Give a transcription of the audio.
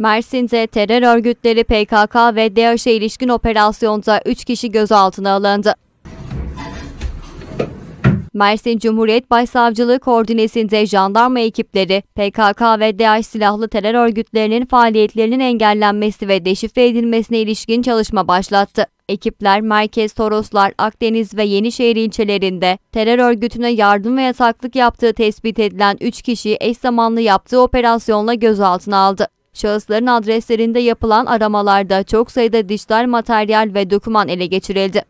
Mersin'de terör örgütleri PKK ve DAEŞ'e ilişkin operasyonda 3 kişi gözaltına alındı. Mersin Cumhuriyet Başsavcılığı koordinesinde jandarma ekipleri PKK ve DAEŞ silahlı terör örgütlerinin faaliyetlerinin engellenmesi ve deşifre edilmesine ilişkin çalışma başlattı. Ekipler Merkez Toroslar, Akdeniz ve Yenişehir ilçelerinde terör örgütüne yardım ve yataklık yaptığı tespit edilen 3 kişiyi eş zamanlı yaptığı operasyonla gözaltına aldı. Şahısların adreslerinde yapılan aramalarda çok sayıda dijital materyal ve doküman ele geçirildi.